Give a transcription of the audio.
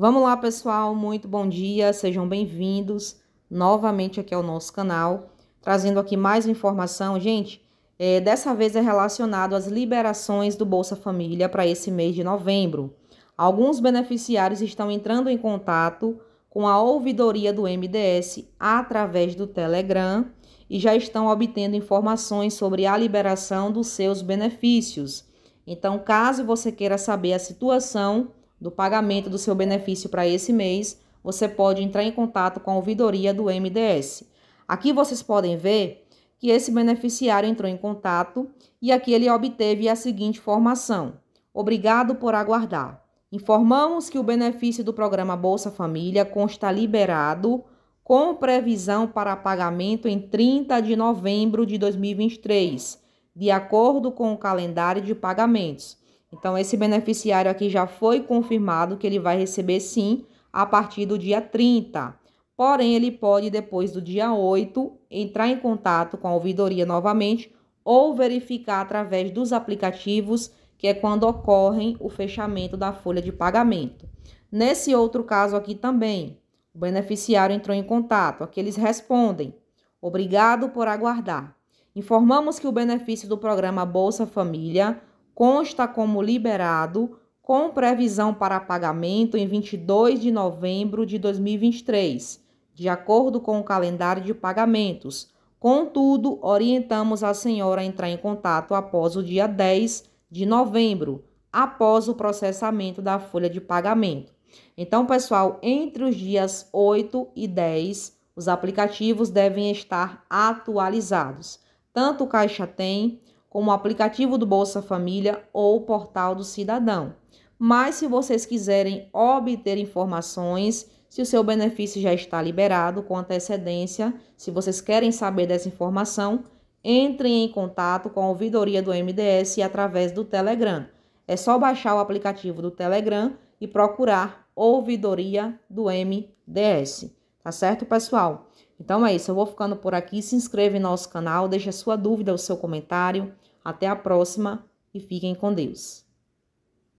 Vamos lá, pessoal, muito bom dia, sejam bem-vindos novamente aqui ao nosso canal, trazendo aqui mais informação, gente, é, dessa vez é relacionado às liberações do Bolsa Família para esse mês de novembro. Alguns beneficiários estão entrando em contato com a ouvidoria do MDS através do Telegram e já estão obtendo informações sobre a liberação dos seus benefícios. Então, caso você queira saber a situação do pagamento do seu benefício para esse mês, você pode entrar em contato com a ouvidoria do MDS. Aqui vocês podem ver que esse beneficiário entrou em contato e aqui ele obteve a seguinte informação: Obrigado por aguardar. Informamos que o benefício do programa Bolsa Família consta liberado com previsão para pagamento em 30 de novembro de 2023, de acordo com o calendário de pagamentos. Então, esse beneficiário aqui já foi confirmado que ele vai receber sim a partir do dia 30. Porém, ele pode, depois do dia 8, entrar em contato com a ouvidoria novamente ou verificar através dos aplicativos, que é quando ocorrem o fechamento da folha de pagamento. Nesse outro caso aqui também, o beneficiário entrou em contato, aqui eles respondem: Obrigado por aguardar. Informamos que o benefício do programa Bolsa Família consta como liberado com previsão para pagamento em 22 de novembro de 2023, de acordo com o calendário de pagamentos. Contudo, orientamos a senhora a entrar em contato após o dia 10 de novembro, após o processamento da folha de pagamento. Então, pessoal, entre os dias 8 e 10, os aplicativos devem estar atualizados. Tanto o Caixa Tem como o aplicativo do Bolsa Família ou o portal do Cidadão. Mas se vocês quiserem obter informações, se o seu benefício já está liberado com antecedência, se vocês querem saber dessa informação, entrem em contato com a ouvidoria do MDS através do Telegram. É só baixar o aplicativo do Telegram e procurar ouvidoria do MDS. Tá certo, pessoal? Então é isso, eu vou ficando por aqui. Se inscreva em nosso canal, deixe a sua dúvida, o seu comentário. Até a próxima e fiquem com Deus.